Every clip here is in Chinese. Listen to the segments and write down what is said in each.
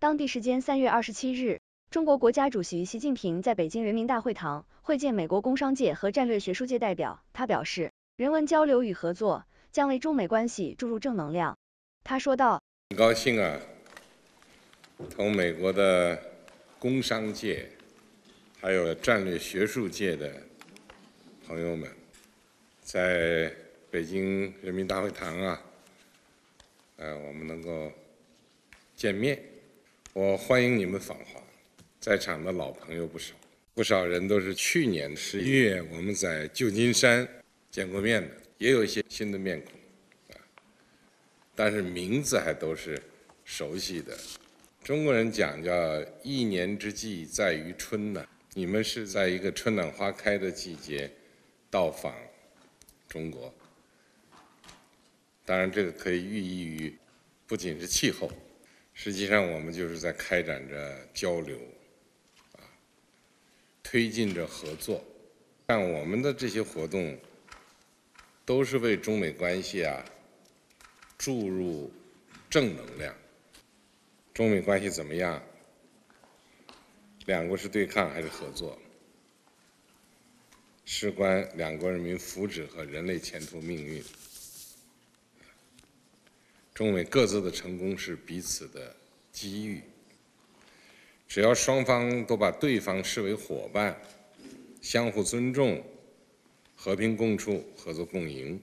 当地时间三月二十七日，中国国家主席习近平在北京人民大会堂会见美国工商界和战略学术界代表。他表示，人文交流与合作将为中美关系注入正能量。他说道：“很高兴啊，同美国的工商界还有战略学术界的朋友们在北京人民大会堂啊，哎，我们能够见面。”我欢迎你们访华，在场的老朋友不少，不少人都是去年十一月我们在旧金山见过面的，也有一些新的面孔，啊，但是名字还都是熟悉的。中国人讲叫“一年之计在于春”呢，你们是在一个春暖花开的季节到访中国，当然这个可以寓意于不仅是气候。实际上，我们就是在开展着交流，啊，推进着合作。但我们的这些活动，都是为中美关系啊注入正能量。中美关系怎么样？两国是对抗还是合作？事关两国人民福祉和人类前途命运。中美各自的成功是彼此的机遇，只要双方都把对方视为伙伴，相互尊重，和平共处，合作共赢，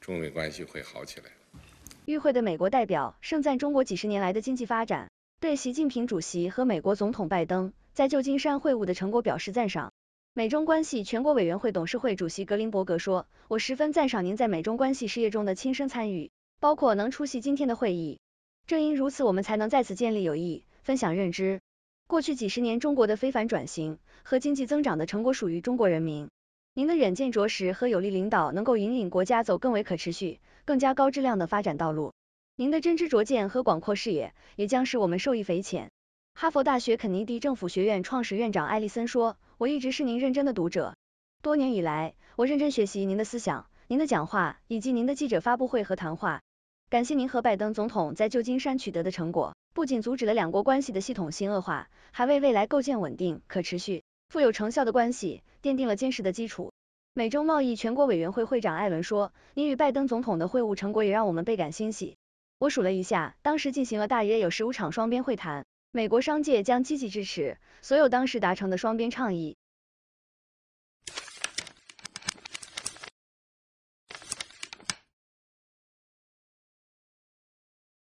中美关系会好起来。与会的美国代表盛赞中国几十年来的经济发展，对习近平主席和美国总统拜登在旧金山会晤的成果表示赞赏。美中关系全国委员会董事会主席格林伯格说：“我十分赞赏您在美中关系事业中的亲身参与。”包括能出席今天的会议，正因如此，我们才能在此建立友谊，分享认知。过去几十年中国的非凡转型和经济增长的成果属于中国人民。您的远见卓识和有力领导能够引领国家走更为可持续、更加高质量的发展道路。您的真知灼见和广阔视野也将使我们受益匪浅。哈佛大学肯尼迪政府学院创始院长艾利森说：“我一直是您认真的读者，多年以来，我认真学习您的思想、您的讲话以及您的记者发布会和谈话。”感谢您和拜登总统在旧金山取得的成果，不仅阻止了两国关系的系统性恶化，还为未来构建稳定、可持续、富有成效的关系奠定了坚实的基础。美洲贸易全国委员会会长艾伦说：“您与拜登总统的会晤成果也让我们倍感欣喜。我数了一下，当时进行了大约有十五场双边会谈。美国商界将积极支持所有当时达成的双边倡议。”